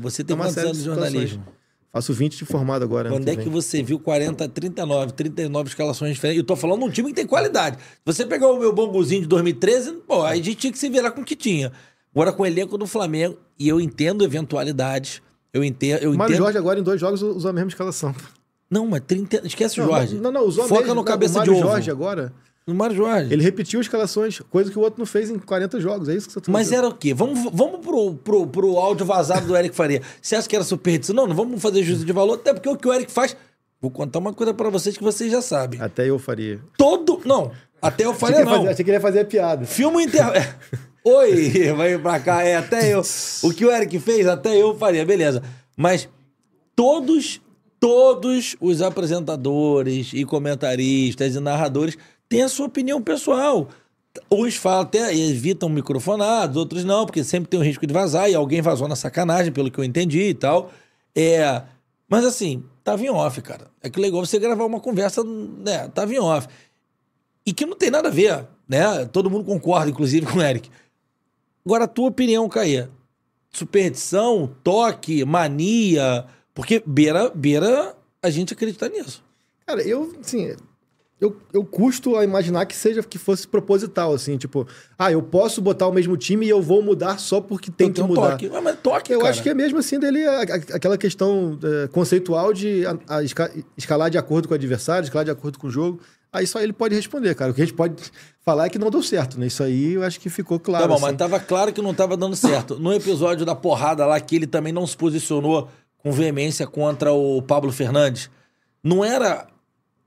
você tem é quantos anos de jornalismo? Faço 20 de formado agora. Quando é que você viu 40, 39, 39 escalações diferentes? Eu tô falando de um time que tem qualidade. Você pegou o meu bongozinho de 2013, pô, a gente tinha que se virar com o que tinha. Agora com o elenco do Flamengo, e eu entendo eventualidades. Eu entendo. Eu Mário Jorge agora em dois jogos usou a mesma escalação. Não, mas 30. Esquece o Jorge. Não, não, não usou Foca mesmo, no cabeça não, o Mário de ovo. Jorge agora. No Mário Jorge. Ele repetiu as escalações, coisa que o outro não fez em 40 jogos. É isso que você tá Mas era o quê? Vamos, vamos pro, pro, pro áudio vazado do Eric Faria. Você acha que era superstição? Não, não vamos fazer juízo de valor, até porque o que o Eric faz. Vou contar uma coisa para vocês que vocês já sabem. Até eu faria. Todo. Não, até eu faria não. Fazer, achei que ele ia fazer a piada. Filma inter... É. Oi, vai pra cá. É, até eu. O que o Eric fez, até eu faria. Beleza. Mas todos, todos os apresentadores e comentaristas e narradores tem a sua opinião pessoal. Uns falam até, evitam microfonados, outros não, porque sempre tem o risco de vazar, e alguém vazou na sacanagem, pelo que eu entendi e tal. É, mas assim, tava em off, cara. É que legal você gravar uma conversa, né? Tava em off. E que não tem nada a ver, né? Todo mundo concorda, inclusive, com o Eric. Agora, a tua opinião, Caê. Superstição, toque, mania. Porque beira, beira a gente acreditar nisso. Cara, eu, assim, eu, eu custo a imaginar que seja que fosse proposital, assim, tipo, ah, eu posso botar o mesmo time e eu vou mudar só porque tem que um mudar. Toque. Ah, mas toque, eu cara. acho que é mesmo assim dele a, a, aquela questão é, conceitual de a, esca, escalar de acordo com o adversário, escalar de acordo com o jogo. Aí só ele pode responder, cara. O que a gente pode falar é que não deu certo, né? Isso aí eu acho que ficou claro. Tá bom, assim. mas tava claro que não tava dando certo. No episódio da porrada lá, que ele também não se posicionou com veemência contra o Pablo Fernandes, não era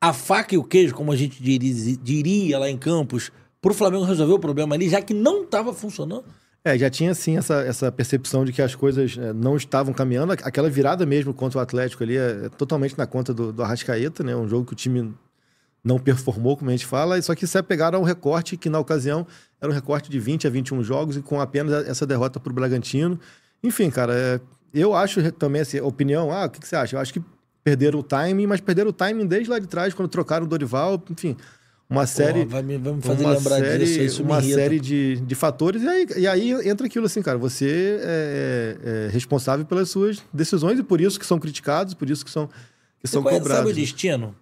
a faca e o queijo, como a gente diria lá em Campos, para o Flamengo resolver o problema ali, já que não estava funcionando? É, já tinha sim essa, essa percepção de que as coisas é, não estavam caminhando. Aquela virada mesmo contra o Atlético ali é, é totalmente na conta do, do, Arrascaeta, né? Um jogo que o time não performou, como a gente fala, só que se apegaram um recorte, que na ocasião era um recorte de 20 a 21 jogos, e com apenas essa derrota para o Bragantino. Enfim, cara, é, eu acho também, assim, opinião, ah, o que, que você acha? Eu acho que perderam o timing, mas perderam o timing desde lá de trás, quando trocaram o Dorival, enfim. Uma série. Porra, vai me, vai me fazer uma lembrar série, disso, isso Uma série de, de fatores, e aí, e aí entra aquilo assim, cara. Você é, é, é responsável pelas suas decisões e por isso que são criticados, por isso que são, que você são conhece, cobrados. Sabe o né? destino?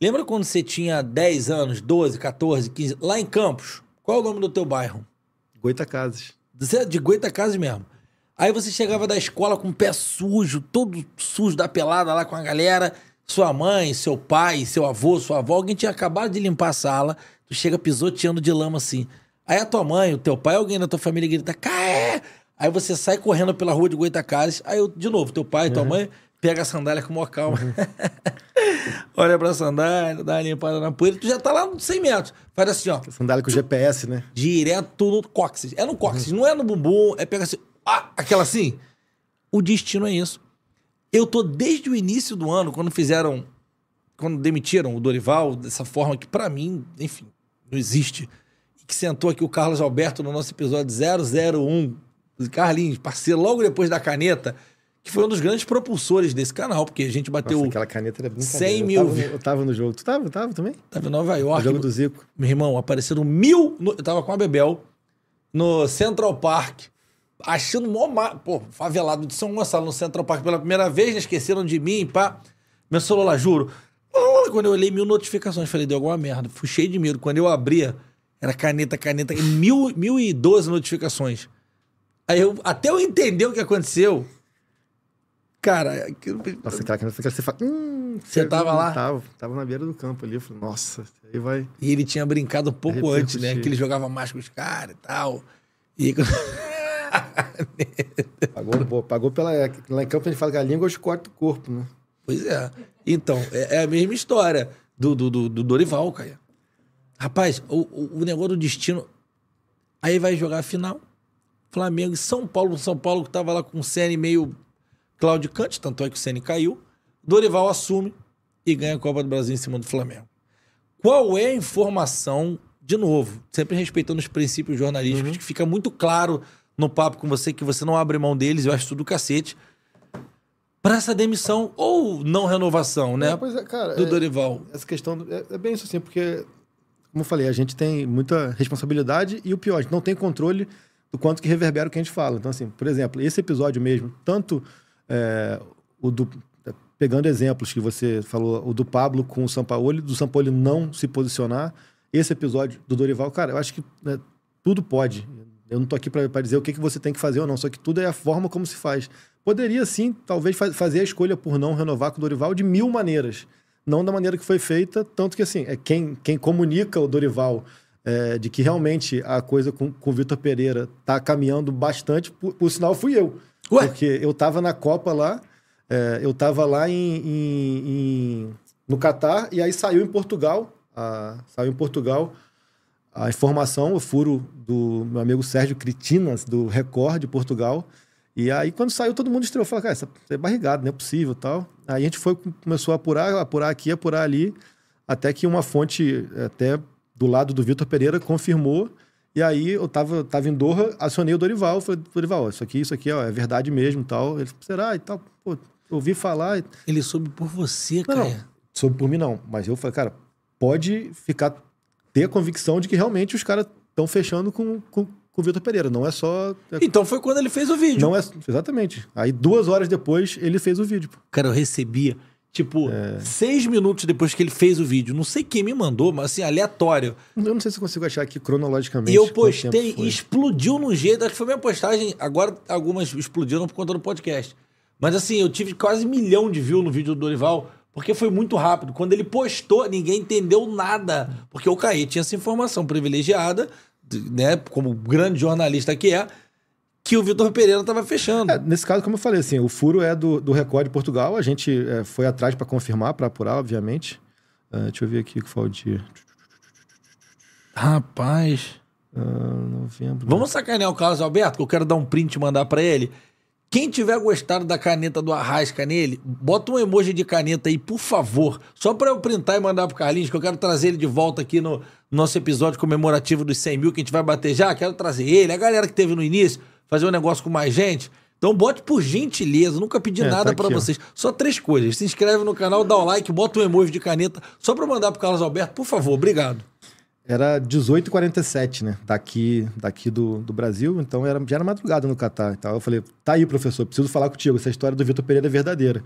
Lembra quando você tinha 10 anos, 12, 14, 15, lá em Campos? Qual é o nome do teu bairro? Goitacazes. É de Casas mesmo. Aí você chegava da escola com o pé sujo, todo sujo da pelada lá com a galera. Sua mãe, seu pai, seu avô, sua avó, alguém tinha acabado de limpar a sala. Tu chega pisoteando de lama assim. Aí a tua mãe, o teu pai, alguém da tua família grita, caé! Aí você sai correndo pela rua de Goitacazes. Aí, eu, de novo, teu pai, tua uhum. mãe, pega a sandália com maior calma. Uhum. Olha pra sandália, dá uma limpada na poeira. Tu já tá lá nos 100 metros. Faz assim, ó. Sandália com tu... GPS, né? Direto no cóccix. É no cóccix, uhum. não é no bumbum. É pega assim ah, aquela assim. O destino é isso. Eu tô desde o início do ano, quando fizeram. Quando demitiram o Dorival, dessa forma que, para mim, enfim, não existe. E que sentou aqui o Carlos Alberto no nosso episódio 001. Carlinhos, parceiro, logo depois da caneta, que foi um dos grandes propulsores desse canal, porque a gente bateu. Nossa, aquela caneta era 100 mil. Eu tava, eu tava, no jogo. Tu tava, tava também? Tava em Nova York. No jogo do Zico. Meu irmão, apareceram mil. No... eu tava com a Bebel no Central Park achando mó ma... Pô, favelado de São Gonçalo no Central Park pela primeira vez, né, esqueceram de mim, pá. Meu celular, juro. Quando eu olhei mil notificações, falei, deu alguma merda. Fui cheio de medo. Quando eu abria, era caneta, caneta, mil, mil e doze notificações. Aí eu, até eu entender o que aconteceu, cara... Aquilo... Nossa, aquela caneta que você fala... Hum, você tava lá? Tava, tava na beira do campo ali. Eu falei, nossa, aí vai... E ele tinha brincado um pouco antes, né? Que ele jogava mais com os caras e tal. E... pagou boa. Pagou pela. Lá em campo a gente fala que a língua é corta o corpo, né? Pois é. Então, é, é a mesma história do, do, do, do Dorival, cara. Rapaz, o, o, o negócio do destino. Aí vai jogar a final. Flamengo e São Paulo. São Paulo que tava lá com o CN meio claudicante, tanto é que o CN caiu. Dorival assume e ganha a Copa do Brasil em cima do Flamengo. Qual é a informação, de novo, sempre respeitando os princípios jornalísticos, uhum. que fica muito claro no papo com você que você não abre mão deles, eu acho tudo cacete. Para essa demissão ou não renovação, né? É, é, cara, do é, Dorival. Essa questão é, é, bem isso assim, porque, como eu falei, a gente tem muita responsabilidade e o pior, a gente não tem controle do quanto que reverbera o que a gente fala. Então, assim, por exemplo, esse episódio mesmo, tanto é, o do é, pegando exemplos que você falou, o do Pablo com o Sampaoli, do Sampaoli não se posicionar, esse episódio do Dorival, cara, eu acho que né, tudo pode. Eu não estou aqui para dizer o que, que você tem que fazer ou não, só que tudo é a forma como se faz. Poderia sim, talvez, fazer a escolha por não renovar com o Dorival de mil maneiras. Não da maneira que foi feita, tanto que assim, é quem, quem comunica o Dorival é, de que realmente a coisa com, com o Vitor Pereira está caminhando bastante, por, por, sinal fui eu. Ué? Porque eu estava na Copa lá, é, eu estava lá em, em, em, no Catar, e aí saiu em Portugal, a, saiu em Portugal a informação, o furo do meu amigo Sérgio Critinas, do Record de Portugal. E aí, quando saiu, todo mundo estreou. Falou, cara, isso é barrigado, não é possível tal. Aí a gente foi, começou a apurar, apurar aqui, apurar ali, até que uma fonte, até do lado do Vitor Pereira, confirmou. E aí eu tava, tava em Doha, acionei o Dorival, falei, Dorival, isso aqui, isso aqui, ó, é verdade mesmo tal. Ele será? E tal, pô, ouvi falar. Ele soube por você, não, cara. Não, soube por mim não, mas eu falei, cara, pode ficar ter a convicção de que realmente os caras estão fechando com, com, com o Vitor Pereira. Não é só. É- então foi quando ele fez o vídeo. Não é exatamente. Aí duas horas depois ele fez o vídeo. Cara, eu recebia tipo é... seis minutos depois que ele fez o vídeo. Não sei quem me mandou, mas assim aleatório. Eu não sei se consigo achar aqui cronologicamente. E eu postei e explodiu no jeito. Acho que foi minha postagem. Agora algumas explodiram por conta do podcast. Mas assim, eu tive quase um milhão de views no vídeo do Dorival porque foi muito rápido. Quando ele postou, ninguém entendeu nada. Porque o Caí tinha essa informação privilegiada, né? Como grande jornalista que é, que o Vitor Pereira estava fechando. É, nesse caso, como eu falei, assim, o furo é do, do Record de Portugal. A gente é, foi atrás para confirmar, para apurar, obviamente. Uh, deixa eu ver aqui o que foi o dia. Rapaz. Uh, novembro. Vamos sacanear o Carlos Alberto, que eu quero dar um print e mandar para ele. Quem tiver gostado da caneta do Arrasca nele, bota um emoji de caneta aí, por favor. Só para eu printar e mandar pro Carlinhos, que eu quero trazer ele de volta aqui no nosso episódio comemorativo dos 100 mil que a gente vai bater já. Quero trazer ele, a galera que teve no início, fazer um negócio com mais gente. Então bote por gentileza, nunca pedi é, tá nada tá para vocês. Só três coisas: se inscreve no canal, dá o like, bota um emoji de caneta, só para mandar pro Carlos Alberto, por favor. Obrigado. Era 18h47, né? Daqui, daqui do, do Brasil, então era, já era madrugada no Catar então Eu falei, tá aí, professor, preciso falar contigo. Essa história do Vitor Pereira é verdadeira.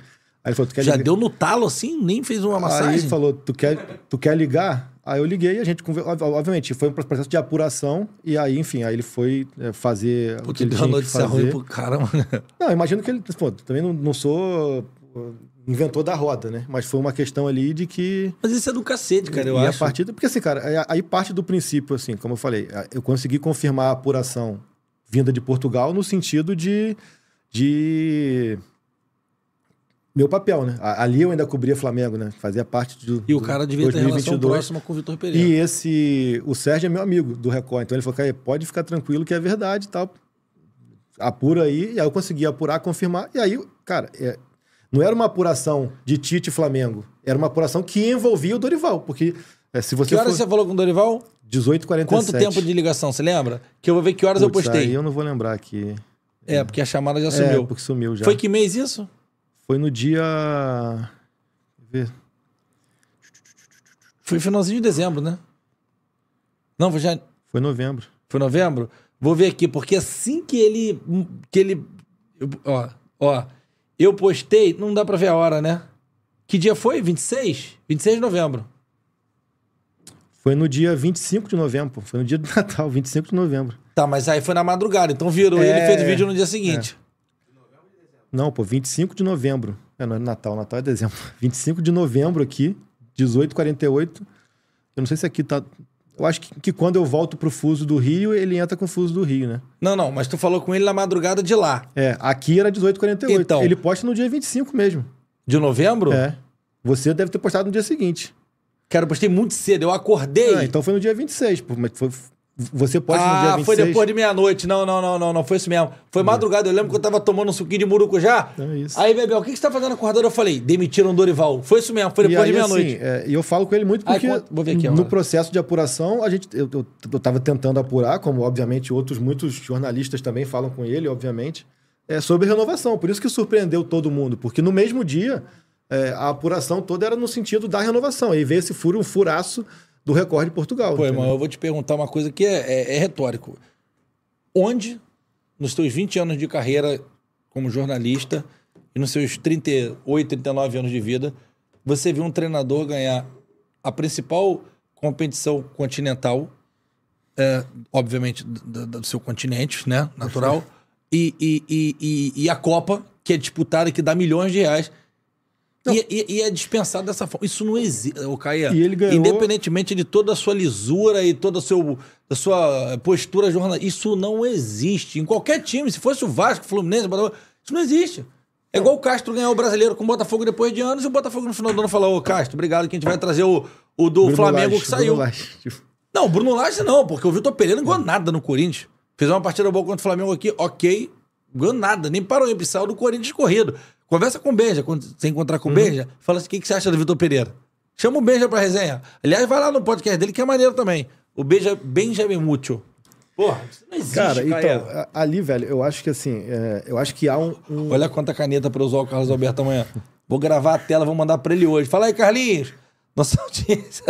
Aí ele falou, tu quer Já deu no talo assim? Nem fez uma massagem? Aí ele falou, tu quer, tu quer ligar? Aí eu liguei e a gente conversou. Obviamente, foi um processo de apuração. E aí, enfim, aí ele foi eh, fazer. Porque deu uma notícia ruim pro cara, mano. Não, imagino que ele. Pô, também não, não sou inventor da roda, né? Mas foi uma questão ali de que. Mas isso é do cacete, cara, eu e acho. A partir Porque assim, cara, aí parte do princípio, assim, como eu falei, eu consegui confirmar a apuração vinda de Portugal no sentido de. de meu papel, né? Ali eu ainda cobria Flamengo, né? Fazia parte do. E o cara devia 2022. ter relação próxima com o Vitor Pereira. E esse. O Sérgio é meu amigo do Record. Então ele falou, cara, pode ficar tranquilo que é verdade e tal. Apura aí. E aí eu consegui apurar, confirmar. E aí, cara, é, não era uma apuração de Tite e Flamengo. Era uma apuração que envolvia o Dorival. Porque é, se você. Que horas for... você falou com o Dorival? 18 h Quanto tempo de ligação, você lembra? Que eu vou ver que horas Puts, eu postei. Aí eu não vou lembrar aqui. É, porque a chamada já é, sumiu. É, porque sumiu já. Foi que mês isso? Foi no dia. Ver. Foi finalzinho de dezembro, né? Não, foi já. Foi novembro. Foi novembro? Vou ver aqui, porque assim que ele. que ele. Ó, ó. Eu postei, não dá pra ver a hora, né? Que dia foi? 26? 26 de novembro. Foi no dia 25 de novembro, foi no dia do Natal, 25 de novembro. Tá, mas aí foi na madrugada, então virou é... ele fez o é. vídeo no dia seguinte. É. Não, pô, 25 de novembro. É, não é Natal, Natal é dezembro. 25 de novembro aqui, 18h48. Eu não sei se aqui tá, eu acho que, que quando eu volto pro fuso do Rio, ele entra com o fuso do Rio, né? Não, não, mas tu falou com ele na madrugada de lá. É, aqui era 18h48. Então. Ele posta no dia 25 mesmo. De novembro? É. Você deve ter postado no dia seguinte. Cara, eu postei muito cedo, eu acordei. Ah, então foi no dia 26, pô, mas foi, você pode ah, no dia 26... Ah, foi depois de meia-noite. Não, não, não, não, não foi isso mesmo. Foi é. madrugada, eu lembro que eu tava tomando um suquinho de murucujá. É isso. Aí, Bebel, o que, que você tá fazendo acordado? Eu falei, demitiram o Dorival. Foi isso mesmo, foi depois e aí, de assim, meia-noite. Assim, é, e eu falo com ele muito porque aí, aqui, no processo de apuração, a gente, eu, eu, eu tava tentando apurar, como obviamente outros, muitos jornalistas também falam com ele, obviamente, é, sobre renovação. Por isso que surpreendeu todo mundo, porque no mesmo dia, é, a apuração toda era no sentido da renovação. Aí veio esse furo, um furaço do recorde de Portugal. Pô, irmão, eu vou te perguntar uma coisa que é, é, é retórico. Onde, nos seus 20 anos de carreira como jornalista e nos seus 38, 39 anos de vida, você viu um treinador ganhar a principal competição continental, é, obviamente do, do, seu continente, né? Natural. e, e, e, e, a Copa, que é disputada, que dá milhões de reais. E, e, e, é dispensado dessa forma. Isso não existe, o Caia. E ele ganhou... Independentemente de toda a sua lisura e toda a, seu, a sua postura jornalista, isso não existe. Em qualquer time, se fosse o Vasco, Fluminense, Botafogo, isso não existe. É igual o Castro ganhar o brasileiro com o Botafogo depois de anos e o Botafogo no final do ano falar: Ô Castro, obrigado, que a gente vai trazer o, o do Bruno Flamengo Lache, que saiu. Bruno tipo. não, Bruno Lage não, porque o Vitor Pereira não ganhou nada no Corinthians. Fez uma partida boa contra o Flamengo aqui, ok, ganhou nada, nem parou o episódio do Corinthians corrido. Conversa com o Benja, quando você encontrar com o uhum. Benja, fala assim: o que, que você acha do Vitor Pereira? Chama o Benja pra resenha. Aliás, vai lá no podcast dele, que é maneiro também. O Benja, Benjamin Mútil. Porra, isso não existe, cara. Então, ali, velho, eu acho que assim, é, eu acho que há um, um... Olha quanta caneta pra usar o Carlos Alberto amanhã. Vou gravar a tela, vou mandar pra ele hoje. Fala aí, Carlinhos! Nossa audiência.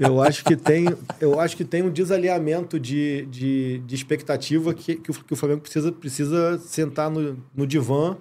eu acho que tem, eu acho que tem um desalinhamento de, de, de expectativa que, que, o, que o Flamengo precisa, precisa sentar no, no divã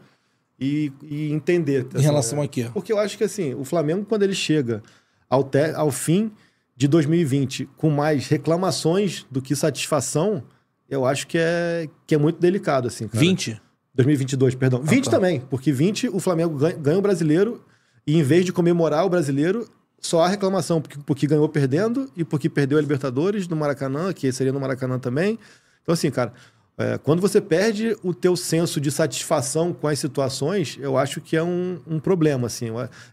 e, e entender. em relação a quê? Porque eu acho que assim, o Flamengo, quando ele chega ao, te, ao fim de 2020 com mais reclamações do que satisfação, eu acho que é, que é muito delicado, assim, cara. 20? 2022, perdão. Ah, 20 tá. também, porque 20 o Flamengo ganha, ganha o brasileiro e em vez de comemorar o brasileiro, só há reclamação porque, porque ganhou perdendo e porque perdeu a Libertadores no Maracanã, que seria no Maracanã também. Então, assim, cara, é, quando você perde o teu senso de satisfação com as situações, eu acho que é um, um problema, assim.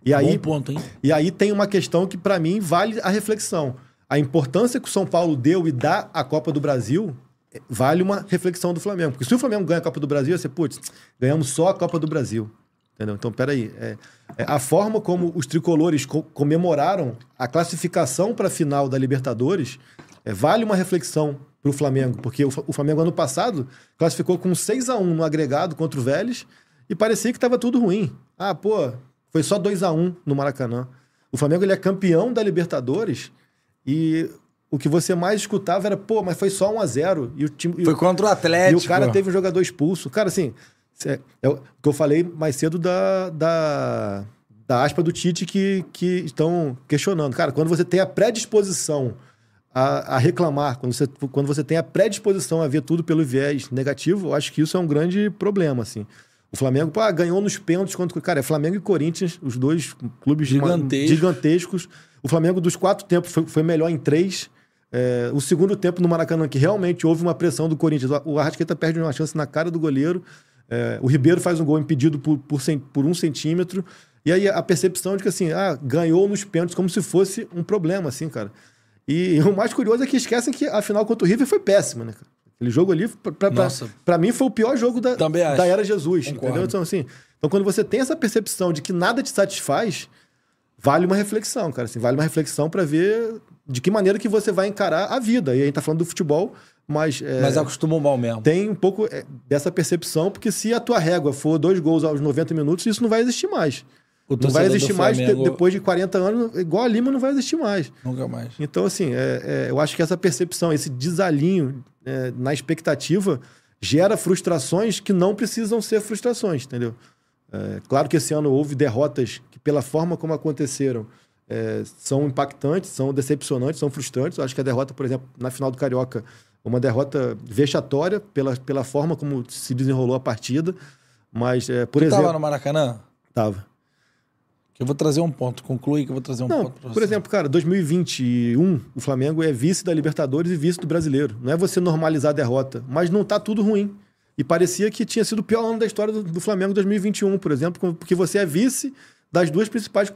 E é aí, Bom ponto, hein? E aí tem uma questão que, para mim, vale a reflexão. A importância que o São Paulo deu e dá à Copa do Brasil é, vale uma reflexão do Flamengo. Porque se o Flamengo ganha a Copa do Brasil, você, putz, ganhamos só a Copa do Brasil. Entendeu? Então, peraí. É, é, a forma como os tricolores co comemoraram a classificação para a final da Libertadores é, vale uma reflexão para o Flamengo, porque o, o, Flamengo ano passado classificou com 6 a 1 no agregado contra o Vélez e parecia que estava tudo ruim. Ah, pô, foi só 2 a 1 no Maracanã. O Flamengo ele é campeão da Libertadores e o que você mais escutava era, pô, mas foi só 1 a 0 e o time Foi contra o Atlético. E o cara teve um jogador expulso. Cara, assim, é, é o que eu falei mais cedo da, da da aspa do Tite que, que estão questionando. Cara, quando você tem a predisposição a, a, reclamar, quando você, quando você tem a predisposição a ver tudo pelo viés negativo, eu acho que isso é um grande problema, assim. O Flamengo ah, ganhou nos pênaltis contra. Cara, é Flamengo e Corinthians, os dois clubes Gigantesco. gigantescos. O Flamengo, dos quatro tempos, foi, foi melhor em três. É, o segundo tempo no Maracanã, que realmente houve uma pressão do Corinthians. O Arrasqueta perde uma chance na cara do goleiro. É, o Ribeiro faz um gol impedido por, por, por, um centímetro. E aí a percepção de que, assim, ah, ganhou nos pênaltis como se fosse um problema, assim, cara. E o mais curioso é que esquecem que a final contra o River foi péssima, né, Aquele jogo ali, para mim, foi o pior jogo da, da era Jesus, Concordo. entendeu? Então, assim, então, quando você tem essa percepção de que nada te satisfaz, vale uma reflexão, cara. Assim, vale uma reflexão para ver de que maneira que você vai encarar a vida. E a gente tá falando do futebol, mas... É, mas acostumou mal mesmo. Tem um pouco é, dessa percepção, porque se a tua régua for dois gols aos 90 minutos, isso não vai existir mais não vai existir mais depois de 40 anos, igual a Lima não vai existir mais. Nunca mais. Então, assim, é, é, eu acho que essa percepção, esse desalinho é, na expectativa gera frustrações que não precisam ser frustrações, entendeu? É, claro que esse ano houve derrotas que, pela forma como aconteceram, é, são impactantes, são decepcionantes, são frustrantes. Eu acho que a derrota, por exemplo, na final do Carioca, uma derrota vexatória pela, pela forma como se desenrolou a partida. Mas, é, por tu exemplo. estava no Maracanã? Estava eu vou trazer um ponto. Conclui que eu vou trazer um não, ponto pra você. Por exemplo, cara, 2021, o Flamengo é vice da Libertadores e vice do brasileiro. Não é você normalizar a derrota, mas não tá tudo ruim. E parecia que tinha sido o pior ano da história do, do Flamengo 2021, por exemplo, porque você é vice das duas principais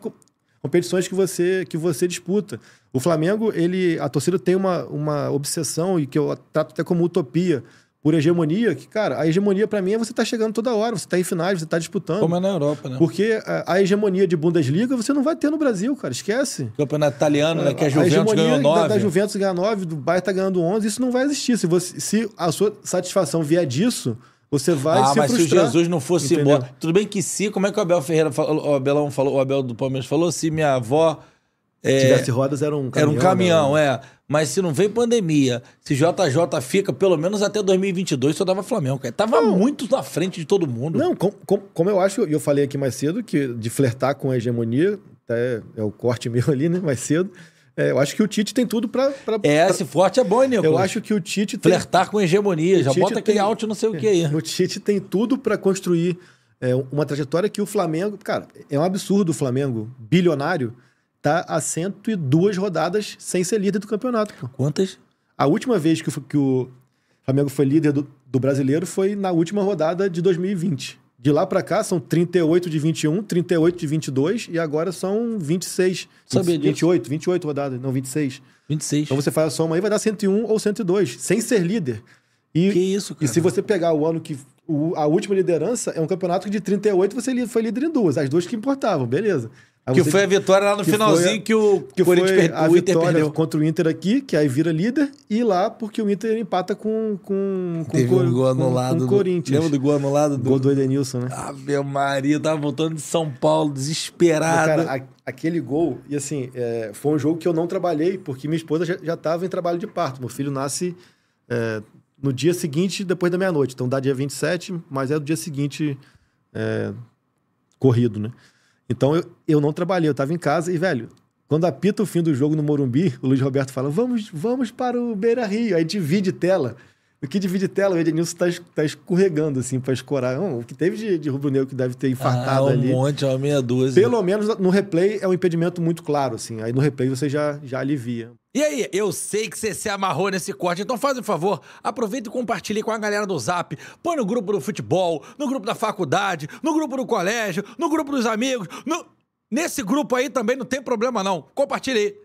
competições que você, que você disputa. O Flamengo, ele, a torcida tem uma, uma obsessão, e que eu trato até como utopia, por hegemonia, que, cara, a hegemonia para mim é você tá chegando toda hora, você tá em finais, você tá disputando. Como é na Europa, né? Porque a, a hegemonia de Bundesliga você não vai ter no Brasil, cara, esquece. Campeonato italiano, né, que é a Juventus a hegemonia ganhou 9. Da, da Juventus ganhar 9, do Bayern tá ganhando 11, isso não vai existir. Se, você, se a sua satisfação vier disso, você vai ah, se mas se o Jesus não fosse embora. Tudo bem que se, como é que o Abel Ferreira falou, o Abelão falou, o Abel do Palmeiras falou, se minha avó é, se tivesse rodas, era um caminhão. Era um caminhão, né? é. Mas se não vem pandemia, se JJ fica pelo menos até 2022, só dava Flamengo. Tava não. muito na frente de todo mundo. Não, com, com, como eu acho, e eu falei aqui mais cedo, que de flertar com a hegemonia, é, é o corte meu ali, né, mais cedo. É, eu acho que o Tite tem tudo pra. pra é, esse forte é bom, hein, Eu acho que o Tite. Tem... Flertar com hegemonia, o já Tite bota tem... aquele out não sei o que aí. É, o Tite tem tudo para construir é, uma trajetória que o Flamengo. Cara, é um absurdo o Flamengo, bilionário tá a 102 rodadas sem ser líder do campeonato. Pô. Quantas? A última vez que, que o Flamengo foi líder do, do, brasileiro foi na última rodada de 2020. De lá para cá são 38 de 21, 38 de 22 e agora são 26. Sabia 20, 28, 28 rodadas, não 26. 26. Então você faz a soma aí, vai dar 101 ou 102, sem ser líder. E, que isso, cara. E se você pegar o ano que. O, a última liderança é um campeonato que de 38 você foi líder em duas, as duas que importavam, beleza. Aí que foi a vitória lá no que finalzinho a, que o que Corinthians foi a o Inter vitória perdeu. contra o Inter aqui, que aí vira líder, e lá porque o Inter empata com com com, Teve um gol anulado com, Corinthians. Do, lembra do gol anulado do gol do Edenilson, né? Ah, meu Maria tava voltando de São Paulo desesperado. Mas, cara, a, aquele gol e assim, é, foi um jogo que eu não trabalhei porque minha esposa já, já tava em trabalho de parto. Meu filho nasce é, no dia seguinte depois da meia-noite. Então dá dia 27, mas é do dia seguinte é, corrido, né? Então eu, eu não trabalhei, eu estava em casa e, velho, quando apita o fim do jogo no Morumbi, o Luiz Roberto fala: vamos, vamos para o Beira Rio. Aí divide tela. O que divide tela, o Edenilson tá, tá escorregando, assim, para escorar. o que teve de, de Rubro Negro que deve ter ah, infartado ah, um ali. Um monte, é uma meia dúzia. Pelo menos no replay é um impedimento muito claro, assim. Aí no replay você já, já alivia. E aí, eu sei que você se amarrou nesse corte, então faz um favor, aproveita e compartilhe com a galera do Zap. Põe no grupo do futebol, no grupo da faculdade, no grupo do colégio, no grupo dos amigos, no... Nesse grupo aí também não tem problema não. Compartilhe aí.